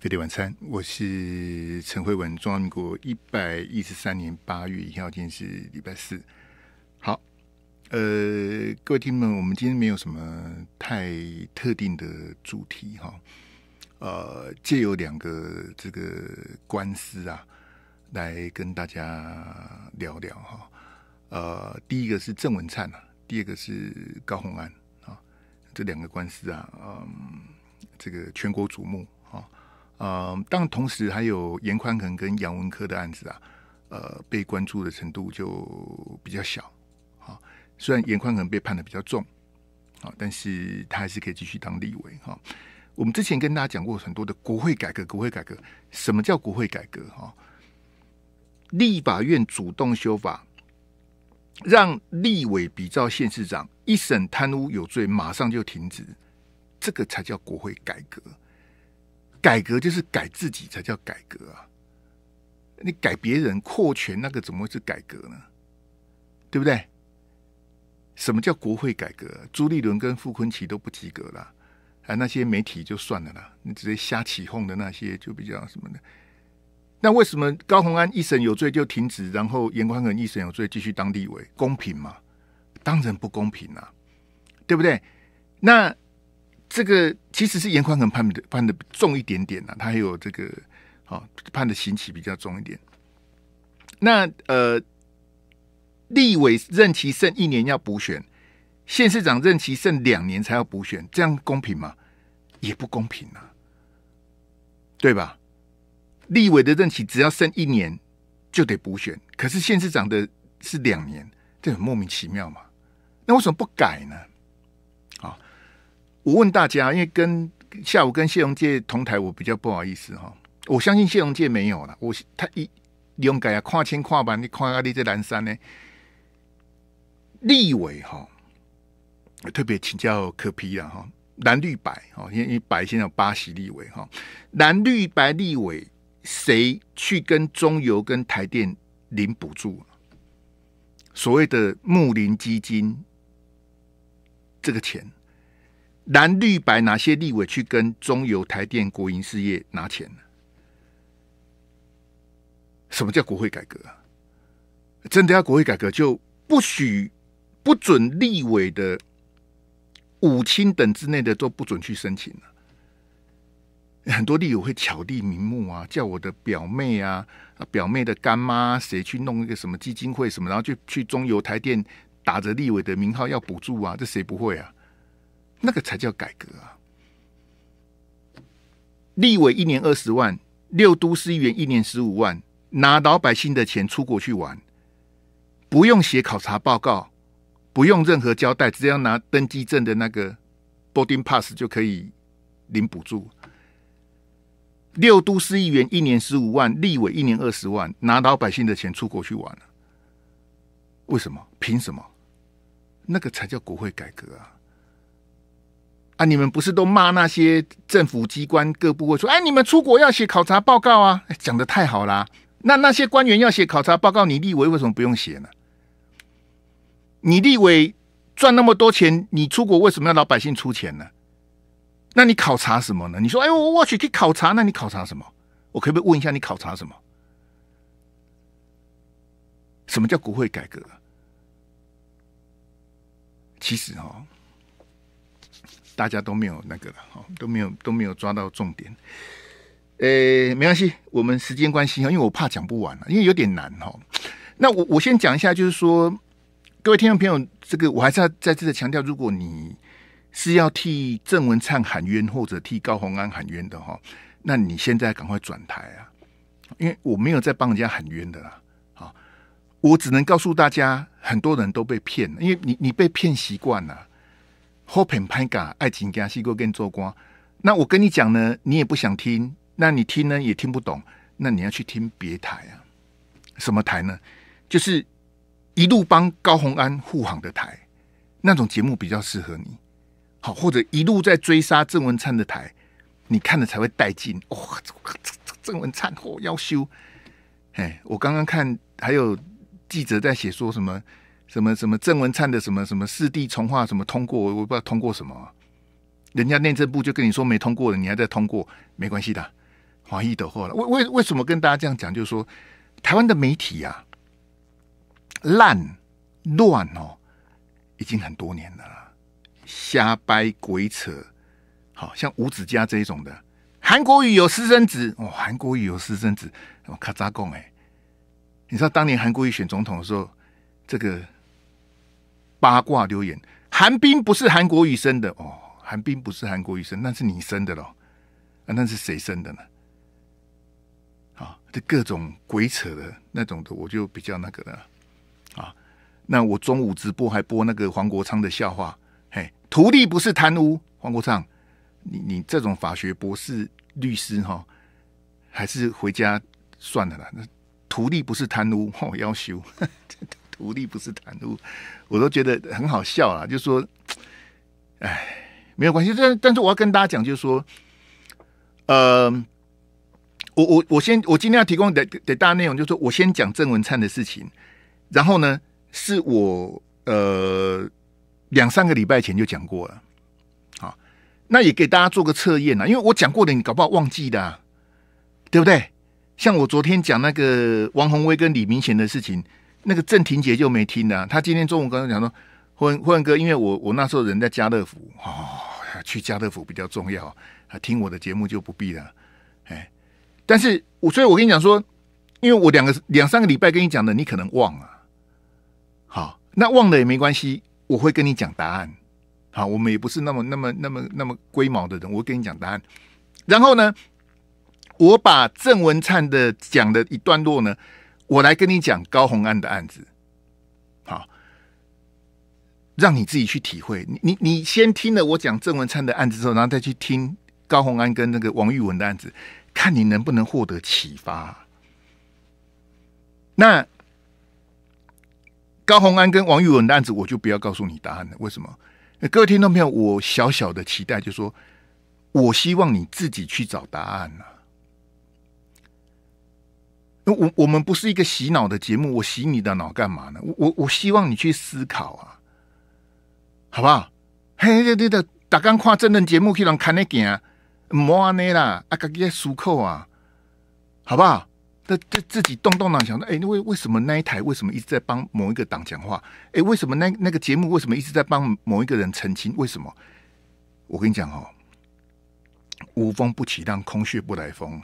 飞碟晚餐，我是陈慧文，壮国一百一十三年八月一号，今天是礼拜四。好，呃，各位听们，我们今天没有什么太特定的主题哈。呃，借由两个这个官司啊，来跟大家聊聊哈。呃，第一个是郑文灿啊，第二个是高鸿安啊，这两个官司啊，嗯，这个全国瞩目。呃，当然，同时还有严宽可能跟杨文科的案子啊，呃，被关注的程度就比较小。好，虽然严宽可能被判的比较重，好，但是他还是可以继续当立委哈。我们之前跟大家讲过很多的国会改革，国会改革什么叫国会改革？哈，立法院主动修法，让立委比照县市长一审贪污有罪马上就停止，这个才叫国会改革。改革就是改自己才叫改革啊！你改别人扩权那个怎么会是改革呢？对不对？什么叫国会改革？朱立伦跟傅坤奇都不及格啦，啊，那些媒体就算了啦，你直接瞎起哄的那些，就比较什么的。那为什么高鸿安一审有罪就停职，然后严光耿一审有罪继续当地委？公平吗？当然不公平啦，对不对？那这个。其实是严宽可能判的判的重一点点呐，他还有这个好判的刑期比较重一点。那呃，立委任期剩一年要补选，县市长任期剩两年才要补选，这样公平吗？也不公平啊，对吧？立委的任期只要剩一年就得补选，可是县市长的是两年，这很莫名其妙嘛。那为什么不改呢？我问大家，因为跟下午跟谢荣介同台，我比较不好意思哈。我相信谢荣介没有了。我他一用改啊，跨千跨万，你跨阿你这南山呢？立委哈，特别请教可批了哈。蓝绿白哦，因为白现在八西立委哈，蓝绿白立委谁去跟中油跟台电领补助？所谓的木林基金这个钱。蓝绿白哪些立委去跟中油、台电、国营事业拿钱呢？什么叫国会改革？真的要国会改革，就不许不准立委的五亲等之内的都不准去申请了。很多立委会巧立名目啊，叫我的表妹啊，啊表妹的干妈谁去弄一个什么基金会什么，然后就去中油、台电打着立委的名号要补助啊，这谁不会啊？那个才叫改革啊！立委一年二十万，六都市议员一年十五万，拿老百姓的钱出国去玩，不用写考察报告，不用任何交代，只要拿登记证的那个 boarding pass 就可以领补助。六都市议员一年十五万，立委一年二十万，拿老百姓的钱出国去玩了，为什么？凭什么？那个才叫国会改革啊！啊！你们不是都骂那些政府机关各部会说：“哎，你们出国要写考察报告啊！”讲的太好了。那那些官员要写考察报告，你立委为什么不用写呢？你立委赚那么多钱，你出国为什么要老百姓出钱呢？那你考察什么呢？你说：“哎，我去去考察。”那你考察什么？我可不可以问一下你考察什么？什么叫国会改革？其实哦，大家都没有那个了哈，都没有都没有抓到重点。诶，没关系，我们时间关系哈，因为我怕讲不完了，因为有点难哈。那我我先讲一下，就是说，各位听众朋友，这个我还是要再次的强调，如果你是要替郑文灿喊冤或者替高鸿安喊冤的哈，那你现在赶快转台啊，因为我没有在帮人家喊冤的啦。好，我只能告诉大家，很多人都被骗，因为你你被骗习惯了。或拍咖爱情咖西哥跟做瓜，那我跟你讲呢，你也不想听，那你听呢也听不懂，那你要去听别台啊？什么台呢？就是一路帮高宏安护航的台，那种节目比较适合你。好，或者一路在追杀郑文灿的台，你看了才会带劲。哇，这郑文灿哦要修，哎，我刚刚看还有记者在写说什么。什么什么郑文灿的什么什么四地重化什么通过我不知道通过什么，人家内政部就跟你说没通过了，你还在通过没关系的，华裔的货了。为为为什么跟大家这样讲？就是说台湾的媒体啊，烂乱哦，已经很多年了，瞎掰鬼扯，好像五指家这一种的，韩国语有私生子哦，韩国语有私生子，卡扎贡哎，你知道当年韩国语选总统的时候，这个。八卦留言：韩冰不是韩国瑜生的哦，韩冰不是韩国瑜生，那是你生的啊，那是谁生的呢？啊，这各种鬼扯的那种的，我就比较那个了。啊，那我中午直播还播那个黄国昌的笑话，嘿，徒弟不是贪污，黄国昌，你你这种法学博士律师哈，还是回家算了啦。那徒弟不是贪污，我要修。无利，不是袒露，我都觉得很好笑啊！就说，哎，没有关系。但但是我要跟大家讲，就是说，呃，我我我先我今天要提供给给大家内容，就是说我先讲郑文灿的事情，然后呢，是我呃两三个礼拜前就讲过了。好，那也给大家做个测验啊，因为我讲过的，你搞不好忘记的，对不对？像我昨天讲那个王宏威跟李明贤的事情。那个郑庭杰就没听的，他今天中午刚刚讲说，辉文辉文哥，因为我我那时候人在家乐福，哦，去家乐福比较重要，啊，听我的节目就不必了，哎，但是我所以我跟你讲说，因为我两个两三个礼拜跟你讲的，你可能忘了，好，那忘了也没关系，我会跟你讲答案，好，我们也不是那么那么那么那么龟毛的人，我跟你讲答案，然后呢，我把郑文灿的讲的一段落呢。我来跟你讲高洪安的案子，好，让你自己去体会。你你你先听了我讲郑文灿的案子之后，然后再去听高洪安跟那个王玉文的案子，看你能不能获得启发。那高洪安跟王玉文的案子，我就不要告诉你答案了。为什么？各位听众朋友，我小小的期待就是说，我希望你自己去找答案呢。我我们不是一个洗脑的节目，我洗你的脑干嘛呢？我我我希望你去思考啊，好不好？嘿，对对对，打刚看真人节目去让看那件啊，摩安那啦啊，个个舒扣啊，好不好？那那自己动动脑想，哎，为为什么那一台为什么一直在帮某一个党讲话？哎，为什么那那个节目为什么一直在帮某一个人澄清？为什么？我跟你讲哦，无风不起浪，空穴不来风，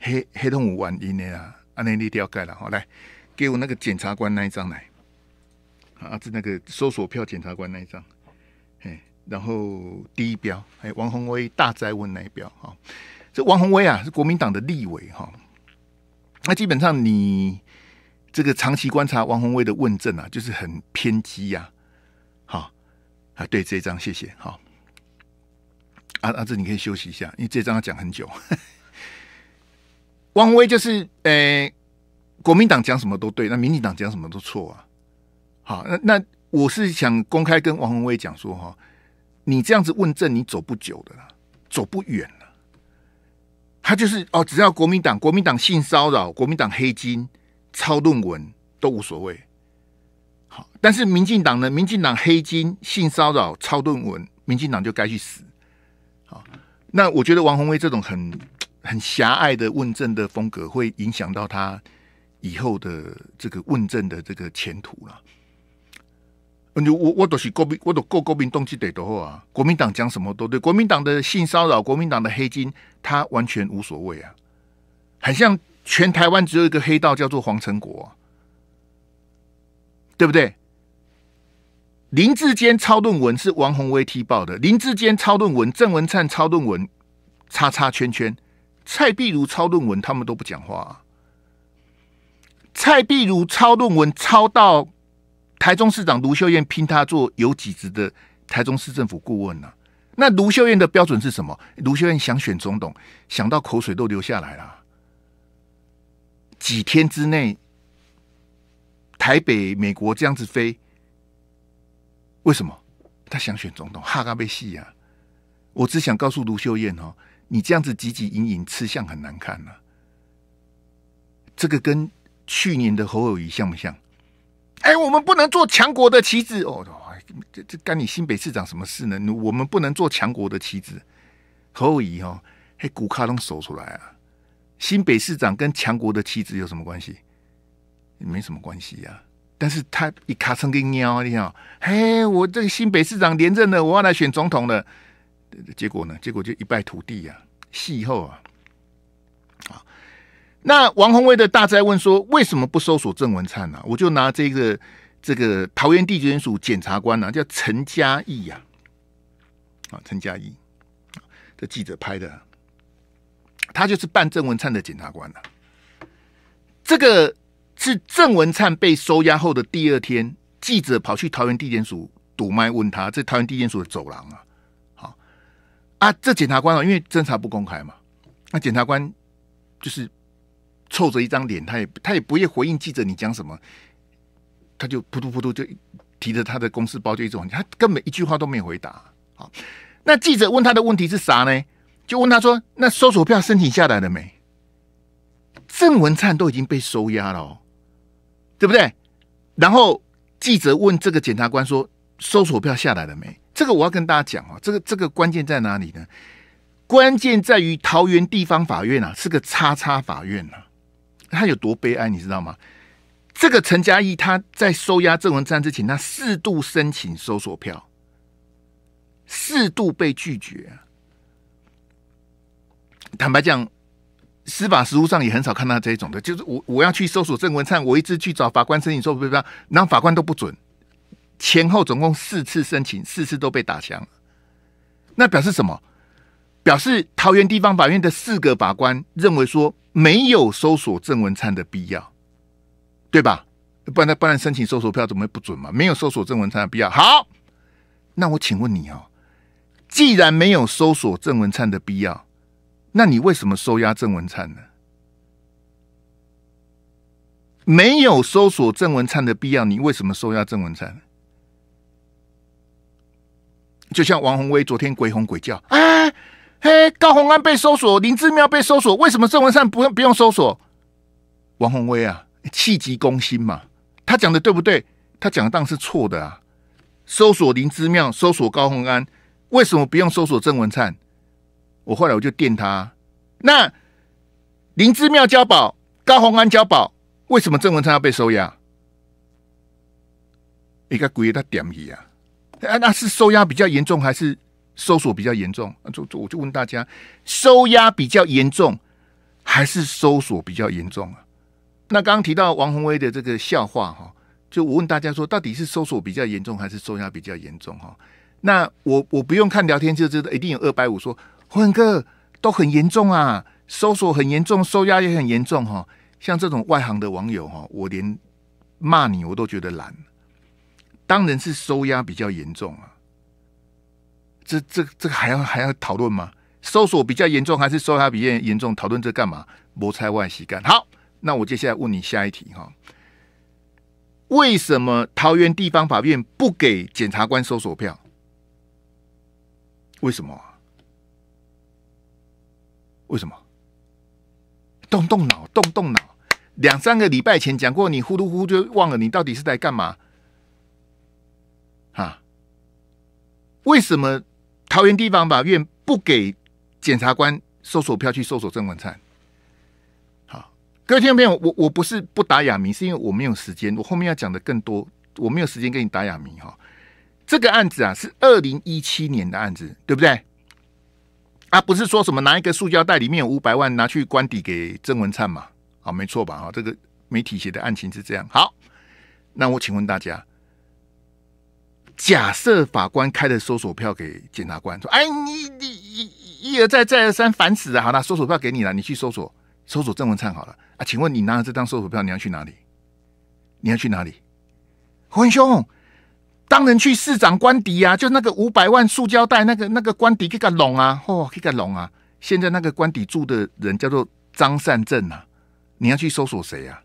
黑黑洞五玩阴的啊。阿内利第要盖了，好来，给我那个检察官那一张来，阿志那个搜索票检察官那一张，哎，然后第一标，哎，王宏威大灾问那一标，哈，这王宏威啊是国民党的立委哈，那基本上你这个长期观察王宏威的问政啊，就是很偏激呀，好，啊，对，这张谢谢，哈，阿阿志你可以休息一下，因为这张要讲很久。王宏威就是诶，国民党讲什么都对，那民进党讲什么都错啊。好，那那我是想公开跟王宏威讲说哈，你这样子问政，你走不久的啦，走不远了。他就是哦，只要国民党，国民党性骚扰、国民党黑金、抄论文都无所谓。好，但是民进党呢？民进党黑金、性骚扰、抄论文，民进党就该去死。好，那我觉得王宏威这种很。很狭隘的问政的风格，会影响到他以后的这个问政的这个前途了。你我我都是国民，我都国国民动机得多好啊！国民党讲什么都对，国民党的性骚扰、国民党的黑金，他完全无所谓啊！很像全台湾只有一个黑道叫做黄成国，对不对？林志坚抄论文是王宏威踢爆的，林志坚抄论文，郑文灿抄论文，叉叉圈圈。蔡碧如抄论文，他们都不讲话。蔡碧如抄论文抄到台中市长卢秀燕聘他做有几职的台中市政府顾问呢？那卢秀燕的标准是什么？卢秀燕想选总统，想到口水都流下来了。几天之内，台北、美国这样子飞，为什么他想选总统？哈嘎被吸呀！我只想告诉卢秀燕哦，你这样子汲汲营营，吃相很难看呐。这个跟去年的侯友谊像不像？哎，我们不能做强国的棋子哦，这这干你新北市长什么事呢？我们不能做强国的棋子。侯友谊哦，嘿，骨卡都手出来啊！新北市长跟强国的棋子有什么关系？没什么关系呀。但是他一卡成个鸟，你想，嘿，我这个新北市长连任了，我要来选总统了。结果呢？结果就一败涂地呀！戏后啊，啊，那王宏威的大在问说：为什么不搜索郑文灿呢？我就拿这个这个桃园地检署检察官啊，叫陈嘉义呀，啊，陈嘉义这记者拍的，他就是办郑文灿的检察官呢。这个是郑文灿被收押后的第二天，记者跑去桃园地检署堵麦问他，在桃园地检署的走廊啊。啊，这检察官哦，因为侦查不公开嘛，那检察官就是臭着一张脸，他也他也不会回应记者你讲什么，他就扑通扑通就提着他的公司包就一直往他根本一句话都没有回答。好，那记者问他的问题是啥呢？就问他说，那搜索票申请下来了没？郑文灿都已经被收押了，哦，对不对？然后记者问这个检察官说，搜索票下来了没？这个我要跟大家讲啊，这个这个关键在哪里呢？关键在于桃园地方法院啊，是个叉叉法院啊，他有多悲哀你知道吗？这个陈嘉仪他在收押郑文灿之前，他四度申请搜索票，四度被拒绝。坦白讲，司法实务上也很少看到这种的，就是我我要去搜索郑文灿，我一直去找法官申请搜索票，然后法官都不准。前后总共四次申请，四次都被打枪那表示什么？表示桃园地方法院的四个法官认为说，没有搜索郑文灿的必要，对吧？不然不然，申请搜索票怎么会不准嘛？没有搜索郑文灿的必要。好，那我请问你哦，既然没有搜索郑文灿的必要，那你为什么收押郑文灿呢？没有搜索郑文灿的必要，你为什么收押郑文灿？就像王宏威昨天鬼吼鬼叫，啊，嘿，高宏安被搜索，林志妙被搜索，为什么郑文灿不不用搜索？王宏威啊，气急攻心嘛。他讲的对不对？他讲的当是错的啊。搜索林之妙，搜索高宏安，为什么不用搜索郑文灿？我后来我就电他，那林之妙交保，高宏安交保，为什么郑文灿要被收押？一个鬼他点你啊！啊，那是收压比较严重还是搜索比较严重？啊，就就我就问大家，收压比较严重还是搜索比较严重啊？那刚刚提到王宏威的这个笑话哈，就我问大家说，到底是搜索比较严重还是收压比较严重哈？那我我不用看聊天就知道，一定有二百五说辉哥都很严重啊，搜索很严重，收压也很严重哈。像这种外行的网友哈，我连骂你我都觉得懒。当然是收押比较严重啊，这这这个还要还要讨论吗？搜索比较严重还是收押比较严重？讨论这干嘛？谋财外喜干好，那我接下来问你下一题哈，为什么桃园地方法院不给检察官搜索票？为什么？为什么？动动脑，动动脑，两三个礼拜前讲过，你呼噜噜就忘了，你到底是在干嘛？啊，为什么桃园地方法院不给检察官搜索票去搜索郑文灿？好，各位听众朋友，我我不是不打哑谜，是因为我没有时间。我后面要讲的更多，我没有时间跟你打哑谜哈。这个案子啊，是二零一七年的案子，对不对？啊，不是说什么拿一个塑胶袋里面有五百万拿去关底给郑文灿嘛？啊，没错吧？啊，这个媒体写的案情是这样。好，那我请问大家。假设法官开的搜索票给检察官说：“哎，你你一一而再再而三反死啊！好了，搜索票给你了，你去搜索搜索郑文灿好了啊？请问你拿了这张搜索票，你要去哪里？你要去哪里？洪兄，当然去市长官邸啊，就那个五百万塑胶袋那个那个官邸，给个龙啊，哦，给个龙啊！现在那个官邸住的人叫做张善政啊，你要去搜索谁呀？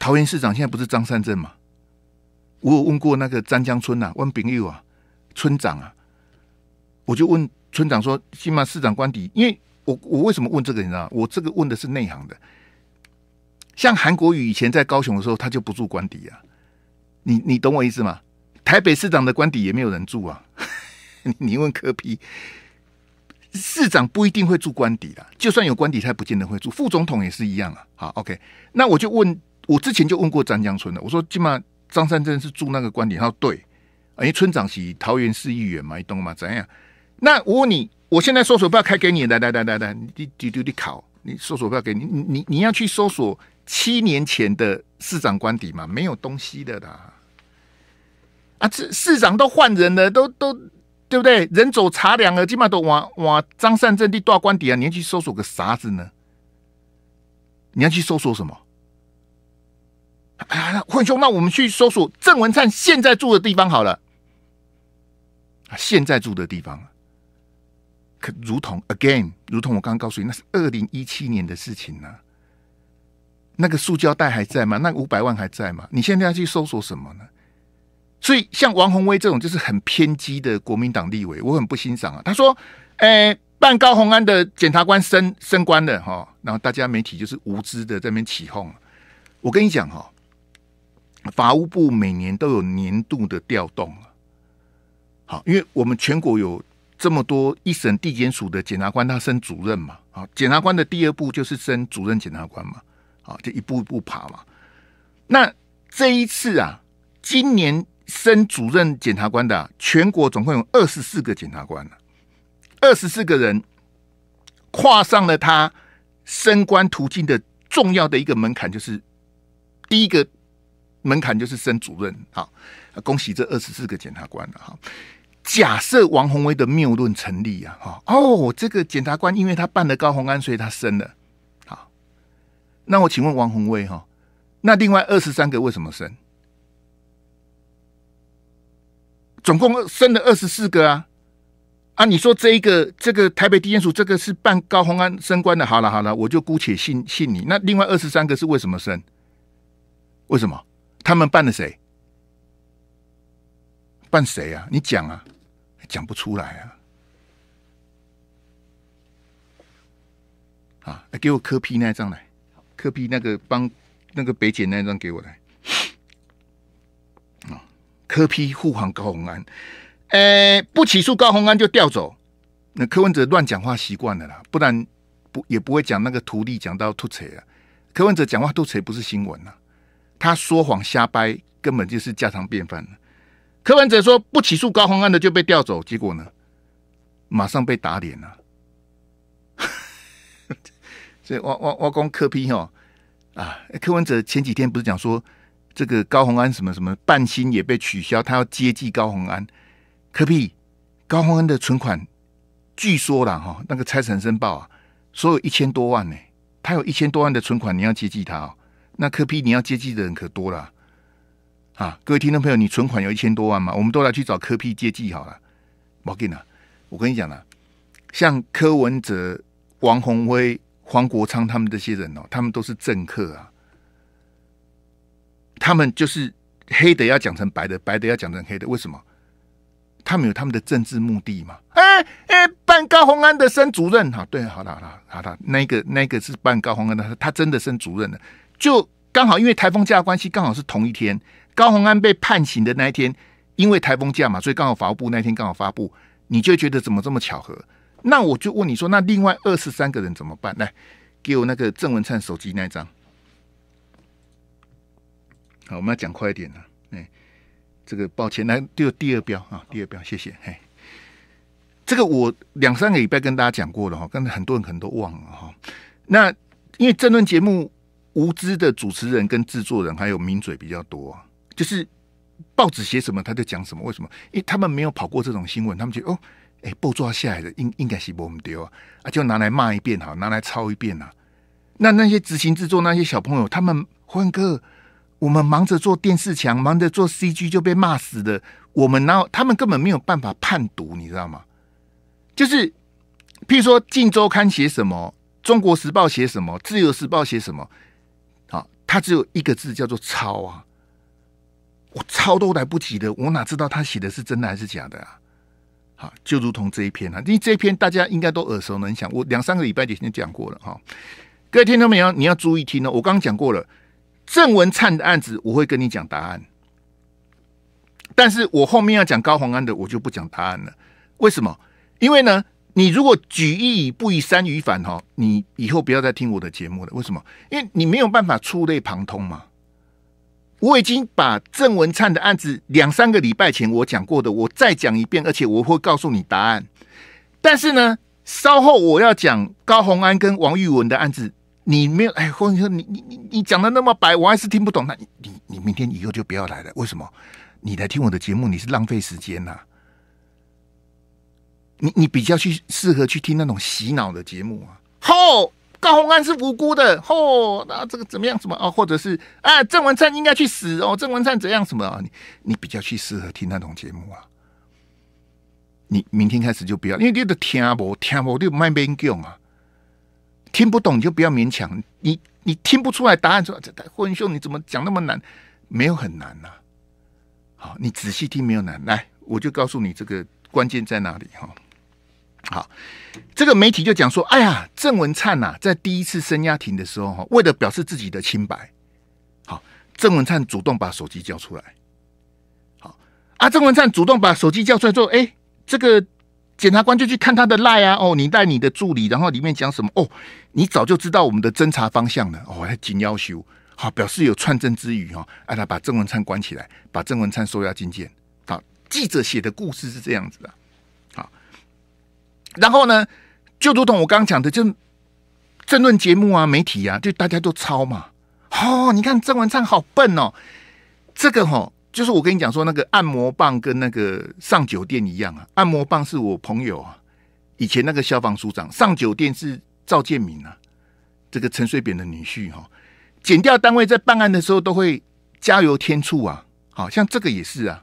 桃园市长现在不是张善政吗？”我有问过那个詹江村呐，温丙佑啊，村长啊，我就问村长说，起码市长官邸，因为我我为什么问这个你知道？我这个问的是内行的，像韩国瑜以前在高雄的时候，他就不住官邸啊，你你懂我意思吗？台北市长的官邸也没有人住啊，你问柯批，市长不一定会住官邸的，就算有官邸，他也不见得会住，副总统也是一样啊。好，OK，那我就问我之前就问过张江村的，我说起码张善正是住那个官邸，他说：“对，因为村长是桃园市议员嘛，你懂吗？怎样？那我问你，我现在搜索票开给你，来来来来来，你你你你考，你搜索票给你，你你你要去搜索七年前的市长官邸嘛？没有东西的啦！啊，市市长都换人了，都都对不对？人走茶凉了，基本都哇哇，张善政的大官邸啊？你要去搜索个啥子呢？你要去搜索什么？”啊，混兄，那我们去搜索郑文灿现在住的地方好了。啊，现在住的地方，可如同 again，如同我刚刚告诉你，那是二零一七年的事情呢。那个塑胶袋还在吗？那五百万还在吗？你现在要去搜索什么呢？所以，像王宏威这种就是很偏激的国民党立委，我很不欣赏啊。他说：“哎，办高宏安的检察官升升官了哈，然后大家媒体就是无知的在那边起哄。”我跟你讲哈。法务部每年都有年度的调动啊。好，因为我们全国有这么多一审地检署的检察官，他升主任嘛，啊，检察官的第二步就是升主任检察官嘛，啊，就一步一步爬嘛。那这一次啊，今年升主任检察官的全国总共有二十四个检察官了，二十四个人跨上了他升官途径的重要的一个门槛，就是第一个。门槛就是升主任，好，恭喜这二十四个检察官了哈。假设王宏威的谬论成立啊，哈哦，这个检察官因为他办了高洪安，所以他升了，好。那我请问王宏威哈，那另外二十三个为什么升？总共升了二十四个啊，啊，你说这一个这个台北地检署这个是办高洪安升官的，好了好了，我就姑且信信你。那另外二十三个是为什么升？为什么？他们办了谁？办谁啊？你讲啊，讲不出来啊！啊，给我科批那张来，科批那个帮那个北姐那张给我来。啊，科批护航高红安，诶，不起诉高红安就调走。那柯文哲乱讲话习惯了啦，不然不也不会讲那个徒弟讲到吐扯啊。柯文哲讲话吐扯不是新闻啊。他说谎瞎掰，根本就是家常便饭了。柯文哲说不起诉高宏安的就被调走，结果呢，马上被打脸了。所以挖挖挖光柯批哦啊！柯文哲前几天不是讲说这个高宏安什么什么半薪也被取消，他要接济高宏安。柯批高宏安的存款据说了哈，那个《财神》申报啊，所有一千多万呢，他有一千多万的存款，你要接济他哦。那柯批你要接济的人可多了啊！各位听众朋友，你存款有一千多万嘛？我们都来去找柯批接济好了。我跟你讲啊，像柯文哲、王宏威、黄国昌他们这些人哦，他们都是政客啊。他们就是黑的要讲成白的，白的要讲成黑的。为什么？他们有他们的政治目的嘛？哎哎，办高鸿安的升主任哈？对，好了好了好了，那个那个是办高鸿安的，他真的升主任了。就刚好，因为台风假关系，刚好是同一天。高洪安被判刑的那一天，因为台风假嘛，所以刚好法务部那天刚好发布，你就觉得怎么这么巧合？那我就问你说，那另外二十三个人怎么办？来，给我那个郑文灿手机那张。好，我们要讲快一点了。哎，这个抱歉，来丢第二标啊，第二标，谢谢。哎，这个我两三个礼拜跟大家讲过了哈，刚才很多人可能都忘了哈。那因为这轮节目。无知的主持人跟制作人还有名嘴比较多，就是报纸写什么他就讲什么。为什么？因为他们没有跑过这种新闻，他们就哦，哎，报抓下来的应应该是我们丢啊，就拿来骂一遍哈，拿来抄一遍啊。那那些执行制作那些小朋友，他们换个我们忙着做电视墙，忙着做 CG 就被骂死的。我们然后他们根本没有办法判读，你知道吗？就是譬如说《镜周刊》写什么，《中国时报》写什么，《自由时报》写什么。他只有一个字，叫做抄啊！我抄都来不及的，我哪知道他写的是真的还是假的啊？好，就如同这一篇啊，因为这一篇大家应该都耳熟能详，我两三个礼拜前就讲过了哈。各位听众朋友，你要注意听哦，我刚刚讲过了，郑文灿的案子我会跟你讲答案，但是我后面要讲高鸿安的，我就不讲答案了。为什么？因为呢？你如果举一不以三隅反哈，你以后不要再听我的节目了。为什么？因为你没有办法触类旁通嘛。我已经把郑文灿的案子两三个礼拜前我讲过的，我再讲一遍，而且我会告诉你答案。但是呢，稍后我要讲高红安跟王玉文的案子，你没有哎，或者说你你你你讲的那么白，我还是听不懂。那你你你明天以后就不要来了。为什么？你来听我的节目，你是浪费时间呐。你你比较去适合去听那种洗脑的节目啊？哦，高洪安是无辜的哦，那这个怎么样什么啊？或者是啊，郑文灿应该去死哦，郑文灿怎样什么？你你比较去适合听那种节目啊？你明天开始就不要，因为你的听啊，听不，就卖 b e 啊，听不懂你就不要勉强，你你听不出来答案说，霍混秀你怎么讲那么难？没有很难呐，好，你仔细听没有难，来，我就告诉你这个关键在哪里哈。好，这个媒体就讲说，哎呀，郑文灿呐，在第一次升押庭的时候，哈，为了表示自己的清白，好，郑文灿主动把手机交出来。好，啊，郑文灿主动把手机交出来之后，哎，这个检察官就去看他的赖啊，哦，你带你的助理，然后里面讲什么？哦，你早就知道我们的侦查方向了，哦，还紧要求，好，表示有串证之余，哈，哎，他把郑文灿关起来，把郑文灿收押进监。好，记者写的故事是这样子的。然后呢，就如同我刚刚讲的，就争论节目啊、媒体啊，就大家都抄嘛。哦，你看郑文灿好笨哦，这个哈，就是我跟你讲说，那个按摩棒跟那个上酒店一样啊。按摩棒是我朋友啊，以前那个消防署长上酒店是赵建敏啊，这个陈水扁的女婿哈。减掉单位在办案的时候都会加油添醋啊，好像这个也是啊。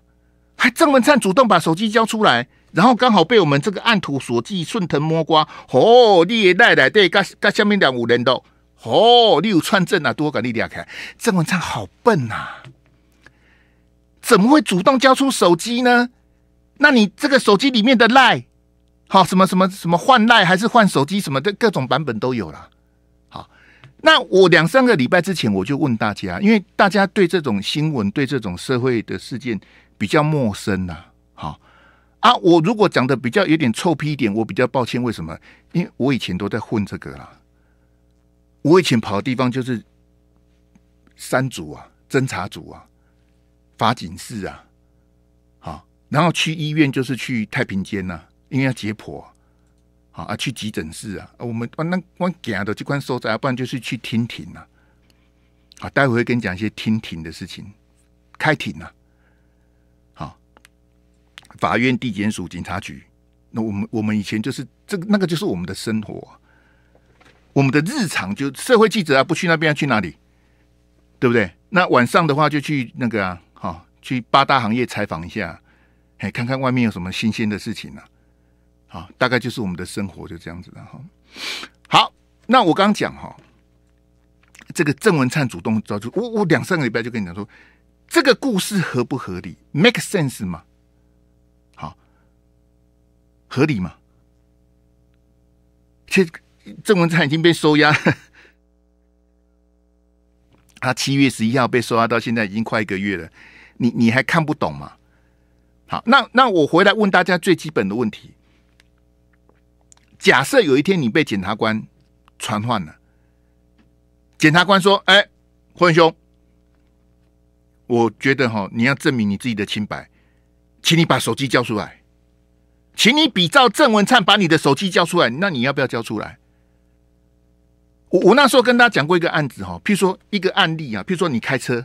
还郑文灿主动把手机交出来。然后刚好被我们这个按图索骥、顺藤摸瓜，哦，你也赖来对，加加下面两五人都，哦，你有串证啊？多讲你两个，郑文灿好笨呐，怎么会主动交出手机呢？那你这个手机里面的赖，好，什么什么什么换赖还是换手机，什么的，各种版本都有了。好，那我两三个礼拜之前我就问大家，因为大家对这种新闻、对这种社会的事件比较陌生呐，好。啊，我如果讲的比较有点臭屁一点，我比较抱歉。为什么？因为我以前都在混这个啦。我以前跑的地方就是三组啊，侦查组啊，法警室啊，好，然后去医院就是去太平间呐，因为要解剖，好啊，去急诊室啊，我们啊那我拣的机关收在，不然就是去听庭啊。好，待会会跟你讲一些听庭的事情，开庭啊。法院、地检署、警察局，那我们我们以前就是这个那个，就是我们的生活，我们的日常就社会记者啊，不去那边要去哪里，对不对？那晚上的话就去那个啊，好，去八大行业采访一下，哎，看看外面有什么新鲜的事情呢？好，大概就是我们的生活就这样子的哈。好，那我刚讲哈，这个郑文灿主动抓出，我我两三个礼拜就跟你讲说，这个故事合不合理？Make sense 吗？合理吗？这郑文灿已经被收押，他七月十一号被收押，到现在已经快一个月了，你你还看不懂吗？好，那那我回来问大家最基本的问题：假设有一天你被检察官传唤了，检察官说：“哎，霍云兄，我觉得哈，你要证明你自己的清白，请你把手机交出来。”请你比照郑文灿把你的手机交出来，那你要不要交出来？我我那时候跟他讲过一个案子哈，譬如说一个案例啊，譬如说你开车，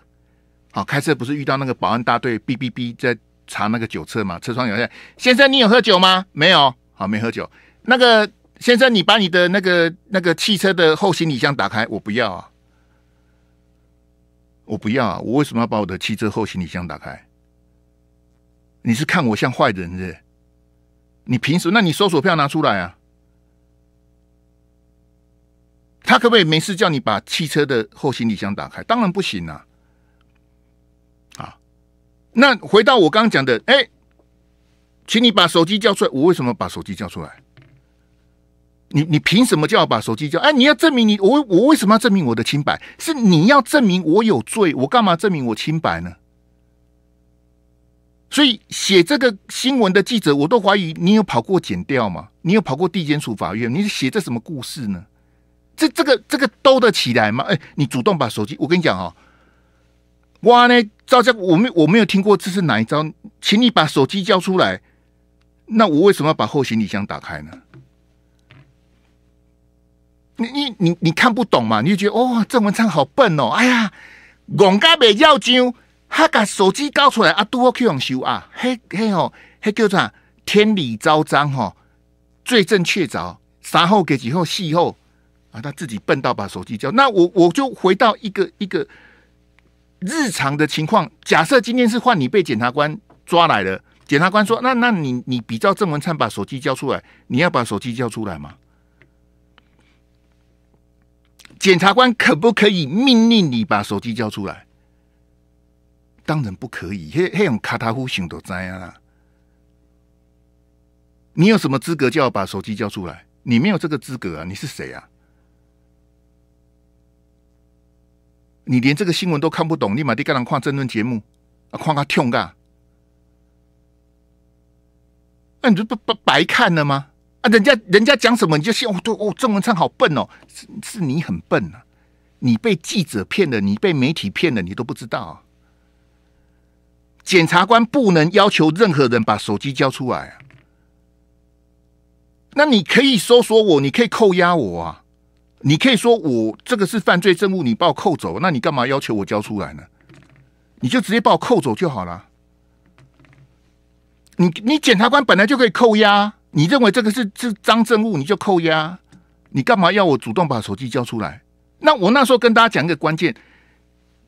好开车不是遇到那个保安大队哔哔哔在查那个酒车嘛，车窗摇下，先生你有喝酒吗？没有，好没喝酒。那个先生你把你的那个那个汽车的后行李箱打开，我不要，啊，我不要，啊，我为什么要把我的汽车后行李箱打开？你是看我像坏人？你平时，那你搜索票拿出来啊？他可不可以没事叫你把汽车的后行李箱打开？当然不行呐！啊，那回到我刚刚讲的，哎，请你把手机交出来。我为什么把手机交出来？你你凭什么叫我把手机交？哎，你要证明你我我为什么要证明我的清白？是你要证明我有罪？我干嘛证明我清白呢？所以写这个新闻的记者，我都怀疑你有跑过剪掉吗？你有跑过地检署、法院？你是写这什么故事呢？这、这个、这个兜得起来吗？哎，你主动把手机，我跟你讲哦，哇！呢，照这我没我没有听过这是哪一招？请你把手机交出来。那我为什么要把后行李箱打开呢？你、你、你、你看不懂嘛？你就觉得哦，郑文灿好笨哦！哎呀，王家没要揪。他把手机交出来啊！都要去用手啊！嘿，嘿吼，嘿叫做啥？天理昭彰吼，罪证确凿，三后给几后，细后啊！他自己笨到把手机交。那我我就回到一个一个日常的情况。假设今天是换你被检察官抓来了，检察官说：“那那你你比较郑文灿把手机交出来，你要把手机交出来吗？”检察官可不可以命令你把手机交出来？当然不可以！黑黑勇卡塔呼醒都知啊！你有什么资格叫把手机交出来？你没有这个资格啊！你是谁啊？你连这个新闻都看不懂，你马地干狼看争论节目啊？看个痛噶？那你不不白看了吗？啊！人家人家讲什么你就信？哦对哦，郑文灿好笨哦，是是你很笨啊！你被记者骗了，你被媒体骗了，你都不知道。检察官不能要求任何人把手机交出来，那你可以搜索我，你可以扣押我啊，你可以说我这个是犯罪证物，你把我扣走，那你干嘛要求我交出来呢？你就直接把我扣走就好了。你你检察官本来就可以扣押，你认为这个是是赃证物，你就扣押，你干嘛要我主动把手机交出来？那我那时候跟大家讲一个关键，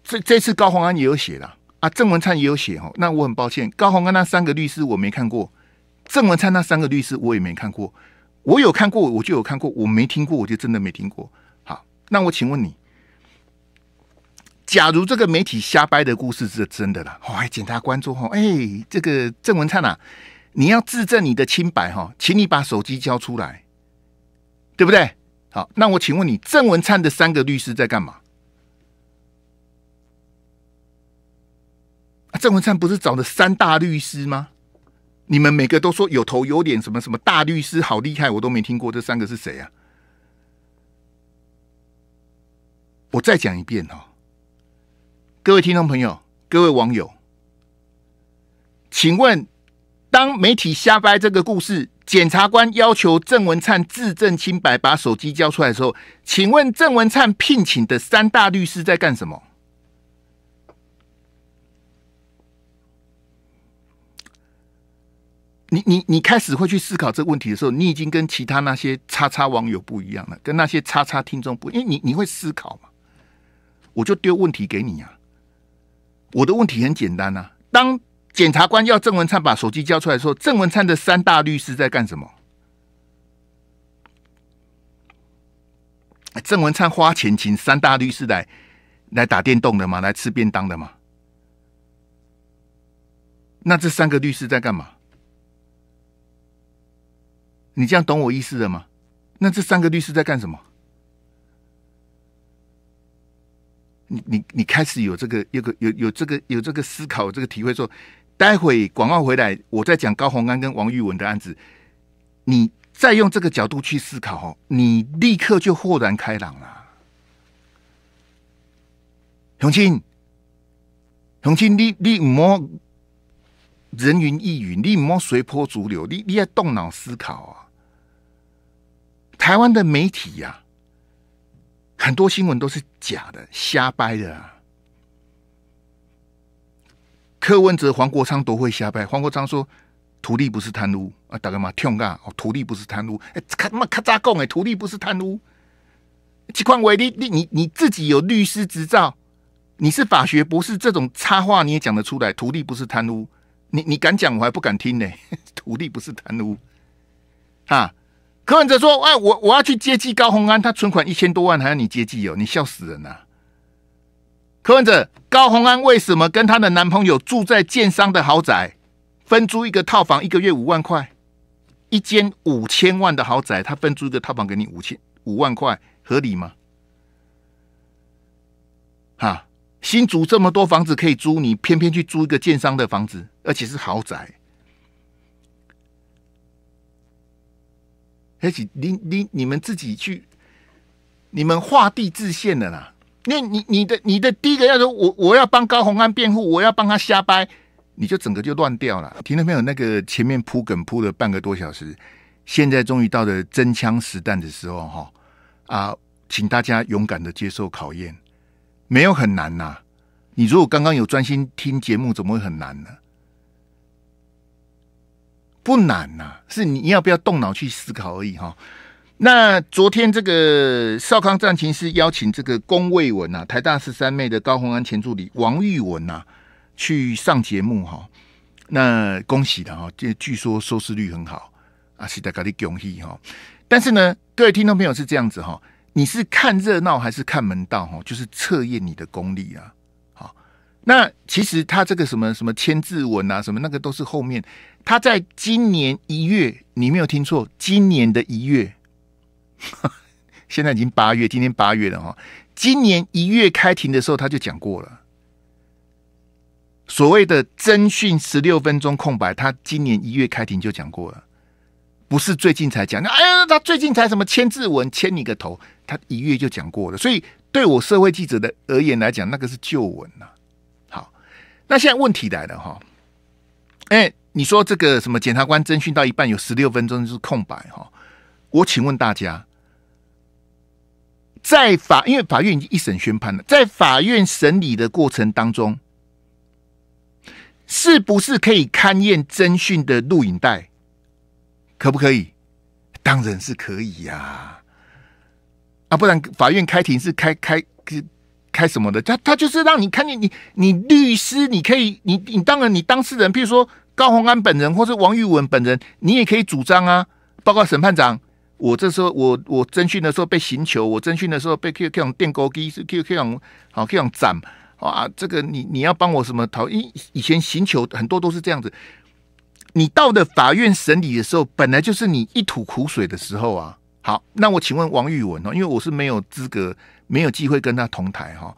这这次高宏安也有写的。啊，郑文灿也有写哦。那我很抱歉，高宏安那三个律师我没看过，郑文灿那三个律师我也没看过。我有看过，我就有看过；我没听过，我就真的没听过。好，那我请问你，假如这个媒体瞎掰的故事是真的了，哎、检察官说：“哈，哎，这个郑文灿啊，你要自证你的清白哈，请你把手机交出来，对不对？”好，那我请问你，郑文灿的三个律师在干嘛？郑文灿不是找了三大律师吗？你们每个都说有头有脸，什么什么大律师好厉害，我都没听过，这三个是谁啊？我再讲一遍哦，各位听众朋友，各位网友，请问，当媒体瞎掰这个故事，检察官要求郑文灿自证清白，把手机交出来的时候，请问郑文灿聘请的三大律师在干什么？你你你开始会去思考这个问题的时候，你已经跟其他那些叉叉网友不一样了，跟那些叉叉听众不，因为你你会思考嘛。我就丢问题给你啊，我的问题很简单呐。当检察官要郑文灿把手机交出来的时候，郑文灿的三大律师在干什么？郑文灿花钱请三大律师来来打电动的嘛，来吃便当的嘛？那这三个律师在干嘛？你这样懂我意思了吗？那这三个律师在干什么？你你你开始有这个、有个、有有这个、有这个思考、这个体会，说待会广告回来，我再讲高鸿安跟王玉文的案子。你再用这个角度去思考，你立刻就豁然开朗了。雄青，雄青，你你莫人云亦云，你莫随波逐流，你你要动脑思考啊！台湾的媒体呀，很多新闻都是假的、瞎掰的啊。柯文哲、黄国昌都会瞎掰。黄国昌说：“土地不是贪污啊，大哥嘛跳啊！土地不是贪污，哎，这他咔嚓工哎，土地不是贪污。”齐况伟，你你你你自己有律师执照，你是法学博士，这种插话你也讲得出来？土地不是贪污，你你敢讲，我还不敢听呢。土地不是贪污，啊。柯文哲说：“哎，我我要去接济高虹安，他存款一千多万，还要你接济哦，你笑死人呐！”柯文哲，高虹安为什么跟她的男朋友住在建商的豪宅？分租一个套房，一个月五万块，一间五千万的豪宅，他分租一个套房给你五千五万块，合理吗？哈，新竹这么多房子可以租，你偏偏去租一个建商的房子，而且是豪宅。而且，你你你们自己去，你们画地自限的啦。那你你的你的第一个要说，我我要帮高宏安辩护，我要帮他瞎掰，你就整个就乱掉了。听到没有？那个前面铺梗铺了半个多小时，现在终于到了真枪实弹的时候哈啊，请大家勇敢的接受考验，没有很难呐。你如果刚刚有专心听节目，怎么会很难呢？不难呐，是你要不要动脑去思考而已哈。那昨天这个少康战情是邀请这个龚卫文啊，台大十三妹的高鸿安前助理王玉文呐去上节目哈。那恭喜的哈，这据说收视率很好啊，是大咖的恭喜哈。但是呢，各位听众朋友是这样子哈，你是看热闹还是看门道哈？就是测验你的功力啊。那其实他这个什么什么签字文啊，什么那个都是后面。他在今年一月，你没有听错，今年的一月，现在已经八月，今天八月了哈。今年一月开庭的时候，他就讲过了，所谓的侦讯十六分钟空白，他今年一月开庭就讲过了，不是最近才讲的。哎呀，他最近才什么签字文签你个头，他一月就讲过了。所以对我社会记者的而言来讲，那个是旧闻呐。好，那现在问题来了哈，哎。你说这个什么检察官侦讯到一半有十六分钟是空白哈？我请问大家，在法因为法院一审宣判了，在法院审理的过程当中，是不是可以勘验侦讯的录影带？可不可以？当然是可以呀！啊，不然法院开庭是开开开什么的？他他就是让你看见你你律师，你可以你你当然你当事人，譬如说。高鸿安本人，或者王玉文本人，你也可以主张啊！报告审判长，我这时候，我我征讯的时候被刑求，我征讯的时候被 Q Q 让电钩机是 Q 好 Q 让斩啊！这个你你要帮我什么逃？因以前刑求很多都是这样子。你到的法院审理的时候，本来就是你一吐苦水的时候啊！好，那我请问王玉文哦，因为我是没有资格、没有机会跟他同台哈。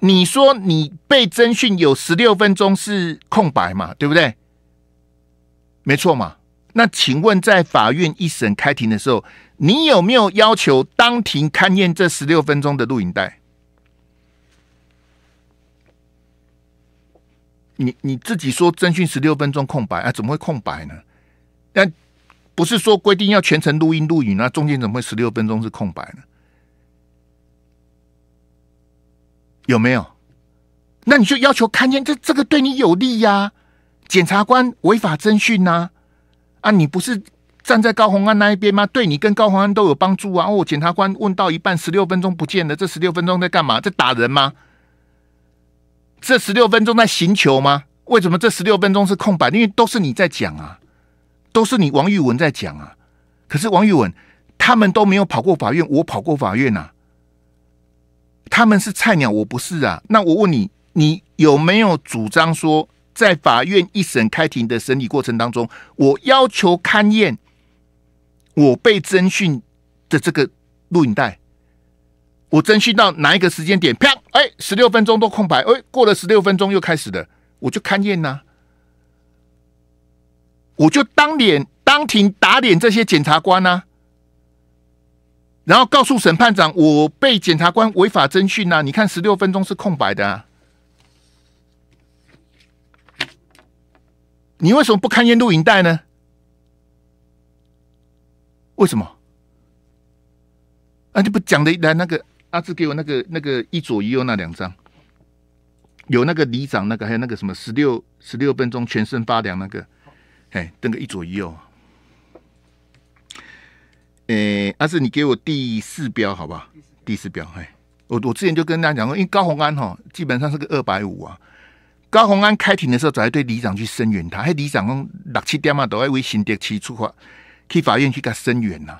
你说你被征讯有十六分钟是空白嘛？对不对？没错嘛？那请问，在法院一审开庭的时候，你有没有要求当庭勘验这十六分钟的录影带？你你自己说侦讯十六分钟空白啊？怎么会空白呢？那不是说规定要全程录音录影啊？中间怎么会十六分钟是空白呢？有没有？那你就要求勘验，这这个对你有利呀？检察官违法侦讯呐！啊，你不是站在高宏安那一边吗？对你跟高宏安都有帮助啊！哦，检察官问到一半，十六分钟不见了，这十六分钟在干嘛？在打人吗？这十六分钟在行球吗？为什么这十六分钟是空白？因为都是你在讲啊，都是你王玉文在讲啊。可是王玉文他们都没有跑过法院，我跑过法院啊。他们是菜鸟，我不是啊。那我问你，你有没有主张说？在法院一审开庭的审理过程当中，我要求勘验我被侦讯的这个录影带，我征讯到哪一个时间点？啪！哎，十六分钟都空白。哎，过了十六分钟又开始了，我就勘验呐，我就当脸当庭打脸这些检察官呐，然后告诉审判长，我被检察官违法征讯呐！你看，十六分钟是空白的啊。你为什么不看烟录影带呢？为什么？啊，你不讲的来，那个阿志给我那个那个一左一右那两张，有那个里长那个，还有那个什么十六十六分钟全身发凉那个，哎，登个一左一右。诶，阿志，你给我第四标好不好？第四标，哎，我我之前就跟大家讲过，因为高红安哈基本上是个二百五啊。高鸿安开庭的时候，早还对里长去声援他，还里长讲六七点嘛，都还为新店起出话去法院去给他声援呐。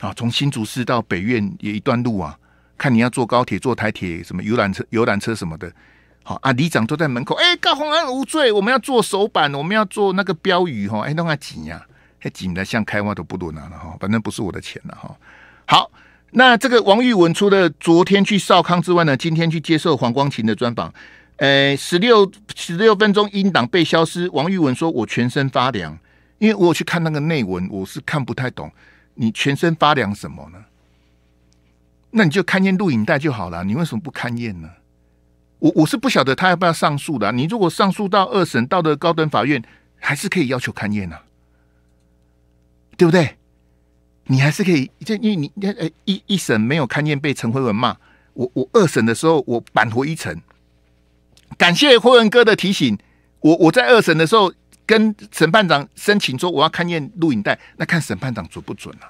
啊，从新竹市到北院也一段路啊，看你要坐高铁、坐台铁、什么游览车、游览车什么的。好啊，里长都在门口，哎，高鸿安无罪，我们要做手板，我们要做那个标语哈，哎，弄来紧呀，还紧的像开花都不落拿了哈，反正不是我的钱了哈。好，那这个王玉文除了昨天去少康之外呢，今天去接受黄光琴的专访。呃，十六十六分钟，音档被消失。王玉文说：“我全身发凉，因为我去看那个内文，我是看不太懂。你全身发凉什么呢？那你就勘验录影带就好了。你为什么不勘验呢？我我是不晓得他要不要上诉的。你如果上诉到二审，到的高等法院，还是可以要求勘验呐，对不对？你还是可以。这你你哎，一一审没有勘验被陈辉文骂，我我二审的时候我扳回一城。”感谢辉文哥的提醒。我我在二审的时候跟审判长申请说我要勘验录影带，那看审判长准不准啊？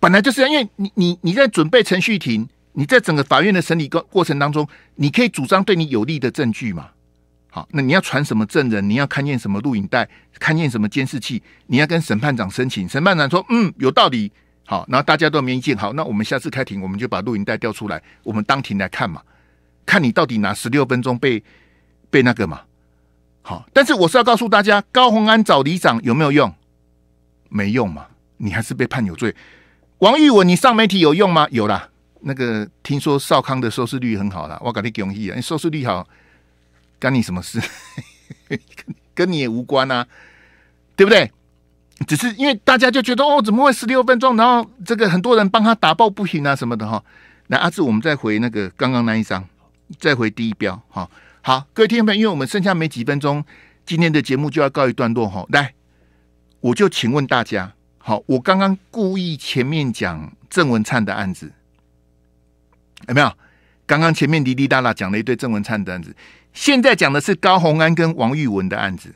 本来就是因为你你你在准备程序庭，你在整个法院的审理过过程当中，你可以主张对你有利的证据嘛。好，那你要传什么证人？你要勘验什么录影带？勘验什么监视器？你要跟审判长申请。审判长说：“嗯，有道理。”好，然后大家都没意见。好，那我们下次开庭我们就把录影带调出来，我们当庭来看嘛。看你到底哪十六分钟被被那个嘛？好，但是我是要告诉大家，高宏安找里长有没有用？没用嘛，你还是被判有罪。王玉文，你上媒体有用吗？有啦，那个听说少康的收视率很好啦，我赶你讲恭喜啊！收视率好，干你什么事？跟你也无关啊，对不对？只是因为大家就觉得哦，怎么会十六分钟？然后这个很多人帮他打抱不平啊什么的哈。那阿志，我们再回那个刚刚那一张。再回第一标，好好各位听众朋友，因为我们剩下没几分钟，今天的节目就要告一段落哈。来，我就请问大家，好，我刚刚故意前面讲郑文灿的案子，有没有？刚刚前面滴滴答答讲了一堆郑文灿的案子，现在讲的是高红安跟王玉文的案子。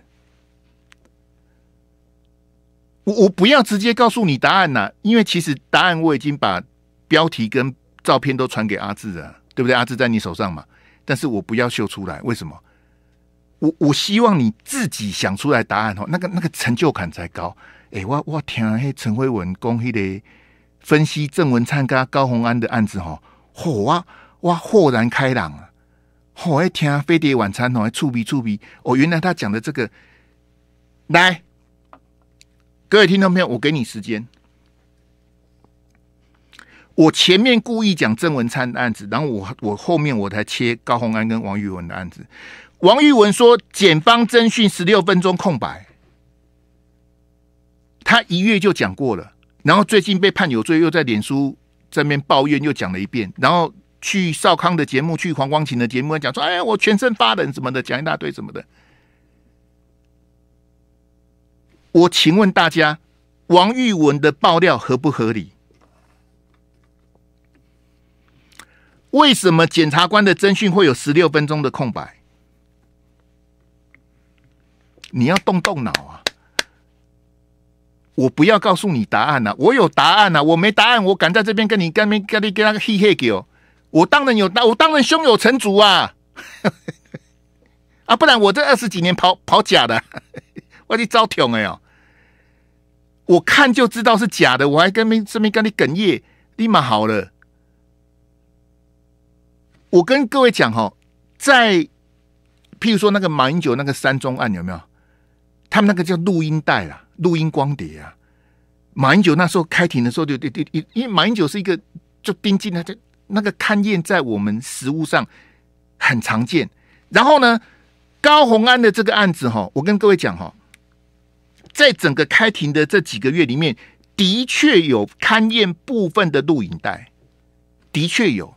我我不要直接告诉你答案呐，因为其实答案我已经把标题跟照片都传给阿志了。对不对？阿志在你手上嘛，但是我不要秀出来。为什么？我我希望你自己想出来答案哦，那个那个成就感才高。哎，我我听嘿陈辉文讲迄个分析郑文灿跟高洪安的案子吼、火啊哇豁然开朗啊！哦，一听飞碟晚餐，吼，还触鼻触鼻，哦，原来他讲的这个。来，各位听众朋友，我给你时间。我前面故意讲郑文灿的案子，然后我我后面我才切高洪安跟王玉文的案子。王玉文说检方侦讯十六分钟空白，他一月就讲过了，然后最近被判有罪，又在脸书这边抱怨，又讲了一遍，然后去少康的节目，去黄光琴的节目讲说，哎，我全身发冷什么的，讲一大堆什么的。我请问大家，王玉文的爆料合不合理？为什么检察官的侦讯会有十六分钟的空白？你要动动脑啊！我不要告诉你答案呐，我有答案呐，我没答案，我敢在这边跟你干你跟你，那个嘿嘿狗，我当然有，我当然胸有成竹啊！啊，不然我这二十几年跑跑假的，我去遭挺哎哟，我看就知道是假的，我还跟没这边跟你哽咽，立马好了。我跟各位讲哈，在譬如说那个马英九那个三中案有没有？他们那个叫录音带啊，录音光碟啊。马英九那时候开庭的时候，就对对，因为马英九是一个就盯紧他，就那个勘验在我们实物上很常见。然后呢，高红安的这个案子哈，我跟各位讲哈，在整个开庭的这几个月里面，的确有勘验部分的录影带，的确有。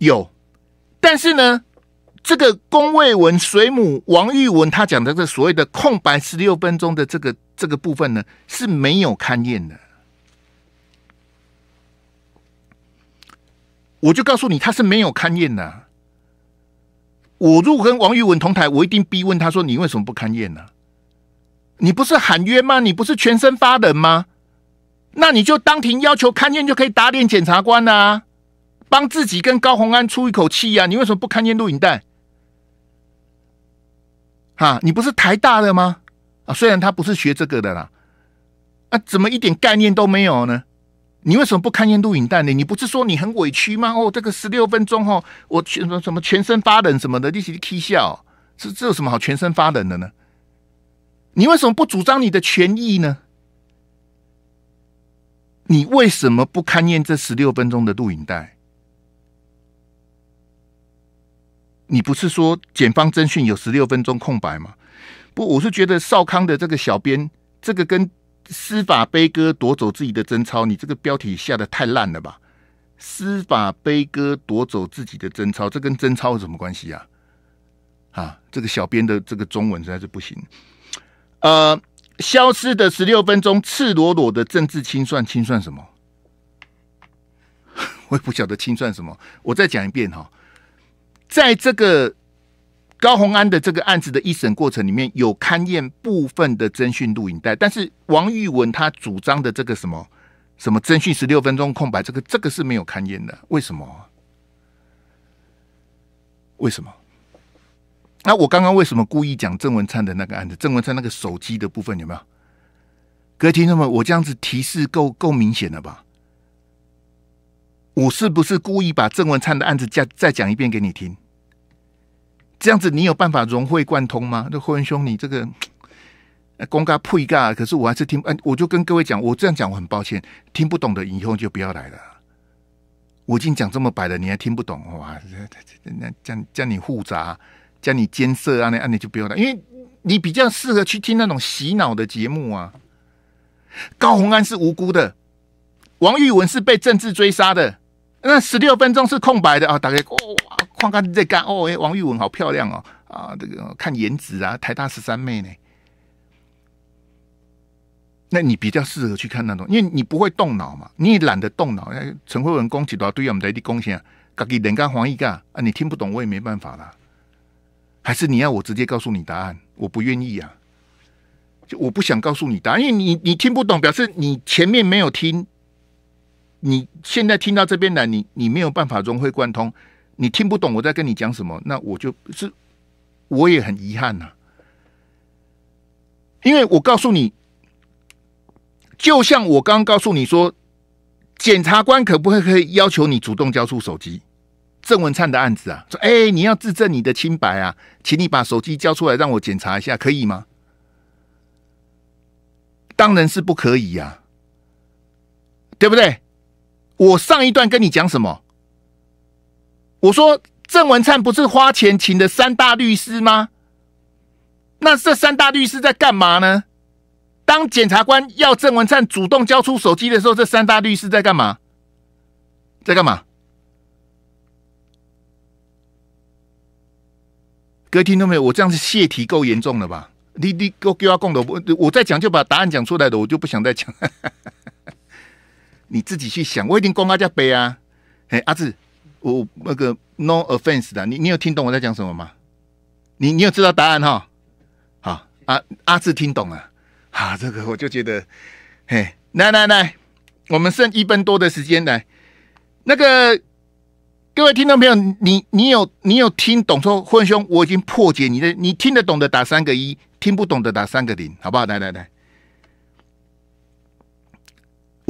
有，但是呢，这个公卫文、水母王玉文他讲的这所谓的空白十六分钟的这个这个部分呢，是没有勘验的。我就告诉你，他是没有勘验的。我如果跟王玉文同台，我一定逼问他说：“你为什么不勘验呢？你不是喊冤吗？你不是全身发冷吗？那你就当庭要求勘验，就可以打脸检察官啊！”帮自己跟高洪安出一口气呀！你为什么不看验录影带？哈，你不是台大的吗？啊，虽然他不是学这个的啦，啊，怎么一点概念都没有呢？你为什么不看验录影带呢？你不是说你很委屈吗？哦，这个十六分钟哦，我全什么全身发冷什么的，立即啼笑，这这有什么好全身发冷的呢？你为什么不主张你的权益呢？你为什么不看验这十六分钟的录影带？你不是说检方侦讯有十六分钟空白吗？不，我是觉得少康的这个小编，这个跟司法悲歌夺走自己的贞操，你这个标题下的太烂了吧？司法悲歌夺走自己的贞操，这跟贞操有什么关系啊？啊，这个小编的这个中文实在是不行。呃，消失的十六分钟，赤裸裸的政治清算，清算什么？我也不晓得清算什么。我再讲一遍哈。在这个高宏安的这个案子的一审过程里面，有勘验部分的侦讯录影带，但是王玉文他主张的这个什么什么侦讯十六分钟空白，这个这个是没有勘验的，为什么？为什么？那我刚刚为什么故意讲郑文灿的那个案子？郑文灿那个手机的部分有没有？各位听众们，我这样子提示够够明显了吧？我是不是故意把郑文灿的案子再再讲一遍给你听？这样子你有办法融会贯通吗？那霍文兄，你这个公嘎破嘎，可是我还是听……哎，我就跟各位讲，我这样讲我很抱歉，听不懂的以后就不要来了。我已经讲这么白了，你还听不懂哇？那、这样叫、叫你互砸、叫你监射啊？那、啊你就不要来，因为你比较适合去听那种洗脑的节目啊。高红安是无辜的，王玉文是被政治追杀的。那十六分钟是空白的啊，大概哇，看看在干哦，哎，王玉文好漂亮哦，啊，这个看颜值啊，台大十三妹呢？那你比较适合去看那种，因为你不会动脑嘛，你也懒得动脑。哎，陈慧文击起到对我们在一定贡献，搞给人干黄一干啊，你听不懂我也没办法啦。还是你要我直接告诉你答案？我不愿意啊。就我不想告诉你答案，因为你你听不懂，表示你前面没有听。你现在听到这边来，你你没有办法融会贯通，你听不懂我在跟你讲什么，那我就是我也很遗憾呐，因为我告诉你，就像我刚刚告诉你说，检察官可不可以要求你主动交出手机？郑文灿的案子啊，说哎，你要自证你的清白啊，请你把手机交出来让我检查一下，可以吗？当然是不可以呀，对不对？我上一段跟你讲什么？我说郑文灿不是花钱请的三大律师吗？那这三大律师在干嘛呢？当检察官要郑文灿主动交出手机的时候，这三大律师在干嘛？在干嘛？各位听到没有？我这样子泄题够严重了吧？你你给我给我讲的，我我再讲就把答案讲出来的，我就不想再讲。你自己去想，我已经公阿家背啊，哎，阿志，我那个 no offense 的，你你有听懂我在讲什么吗？你你有知道答案哈？好，阿阿志听懂了，好，这个我就觉得，嘿，来来来，我们剩一分多的时间来，那个各位听众朋友，你你有你有听懂说混兄，我已经破解你的，你听得懂的打三个一，听不懂的打三个零，好不好？来来来。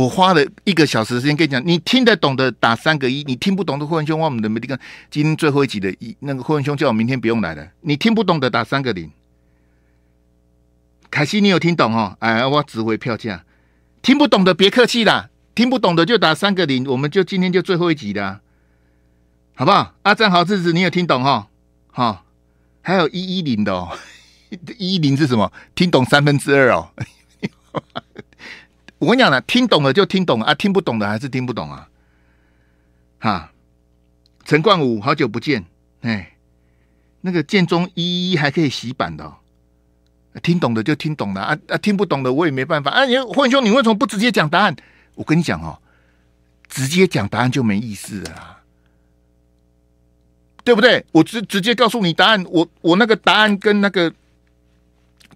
我花了一个小时时间跟你讲，你听得懂的打三个一，你听不懂的霍文兄，我们的没地哥，今天最后一集的一那个霍文兄叫我明天不用来了。你听不懂的打三个零。凯西，你有听懂哦？哎，我指挥票价，听不懂的别客气啦，听不懂的就打三个零，我们就今天就最后一集的，好不好？阿赞好日子，你有听懂哦？好，还有一一零的哦，一 一零是什么？听懂三分之二哦。我跟你讲了，听懂了就听懂啊，听不懂的还是听不懂啊。哈，陈冠武，好久不见，哎，那个建中一一还可以洗版的，哦听懂的就听懂了啊啊，听不懂的我也没办法啊。霍云兄，你为什么不直接讲答案？我跟你讲哦，直接讲答案就没意思啦，对不对？我直直接告诉你答案，我我那个答案跟那个。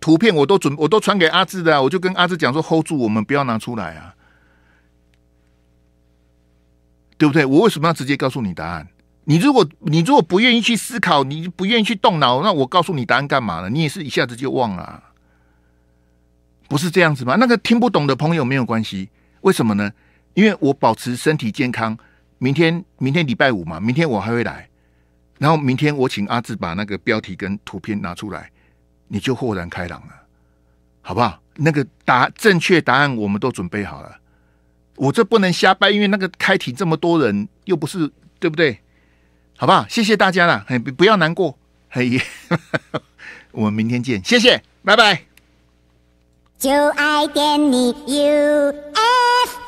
图片我都准我都传给阿志的，我就跟阿志讲说 hold 住，我们不要拿出来啊，对不对？我为什么要直接告诉你答案？你如果你如果不愿意去思考，你不愿意去动脑，那我告诉你答案干嘛呢？你也是一下子就忘了，不是这样子吗？那个听不懂的朋友没有关系，为什么呢？因为我保持身体健康，明天明天礼拜五嘛，明天我还会来，然后明天我请阿志把那个标题跟图片拿出来。你就豁然开朗了，好不好？那个答正确答案我们都准备好了，我这不能瞎掰，因为那个开庭这么多人又不是对不对？好不好？谢谢大家了，很，不要难过，我们明天见，谢谢，拜拜。就爱点你 U F。